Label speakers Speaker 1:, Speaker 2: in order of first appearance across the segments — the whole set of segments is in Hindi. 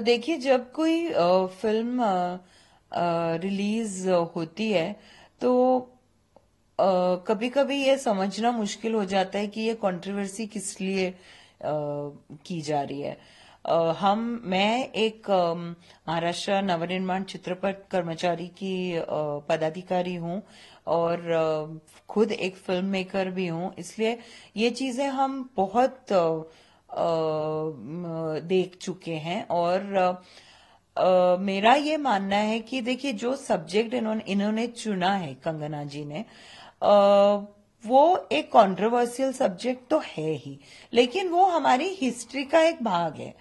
Speaker 1: तो देखिए जब कोई फिल्म रिलीज होती है तो कभी कभी ये समझना मुश्किल हो जाता है कि ये कंट्रोवर्सी किस लिए की जा रही है हम मैं एक महाराष्ट्र नवनिर्माण चित्रपट कर्मचारी की पदाधिकारी हूँ और खुद एक फिल्म मेकर भी हूँ इसलिए ये चीजें हम बहुत देख चुके हैं और आ, मेरा ये मानना है कि देखिए जो सब्जेक्ट इन्होंने इन्होंने चुना है कंगना जी ने आ, वो एक कंट्रोवर्शियल सब्जेक्ट तो है ही लेकिन वो हमारी हिस्ट्री का एक भाग है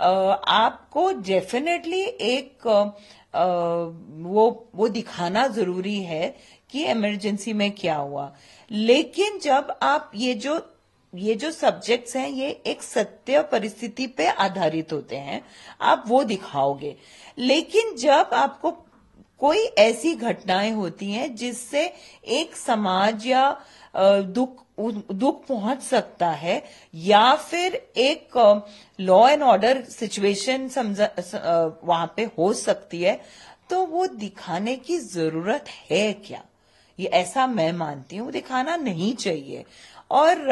Speaker 1: आ, आपको डेफिनेटली एक वो वो दिखाना जरूरी है कि इमरजेंसी में क्या हुआ लेकिन जब आप ये जो ये जो सब्जेक्ट्स हैं ये एक सत्य परिस्थिति पे आधारित होते हैं आप वो दिखाओगे लेकिन जब आपको कोई ऐसी घटनाएं होती हैं जिससे एक समाज या दुख दुख पहुंच सकता है या फिर एक लॉ एंड ऑर्डर सिचुएशन समझा वहां पे हो सकती है तो वो दिखाने की जरूरत है क्या ये ऐसा मैं मानती हूँ दिखाना नहीं चाहिए और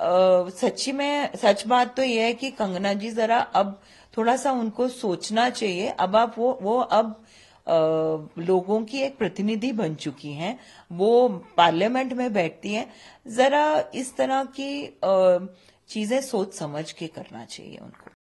Speaker 1: सच्ची में सच बात तो यह है कि कंगना जी जरा अब थोड़ा सा उनको सोचना चाहिए अब आप वो वो अब आ, लोगों की एक प्रतिनिधि बन चुकी हैं वो पार्लियामेंट में बैठती हैं जरा इस तरह की चीजें सोच समझ के करना चाहिए उनको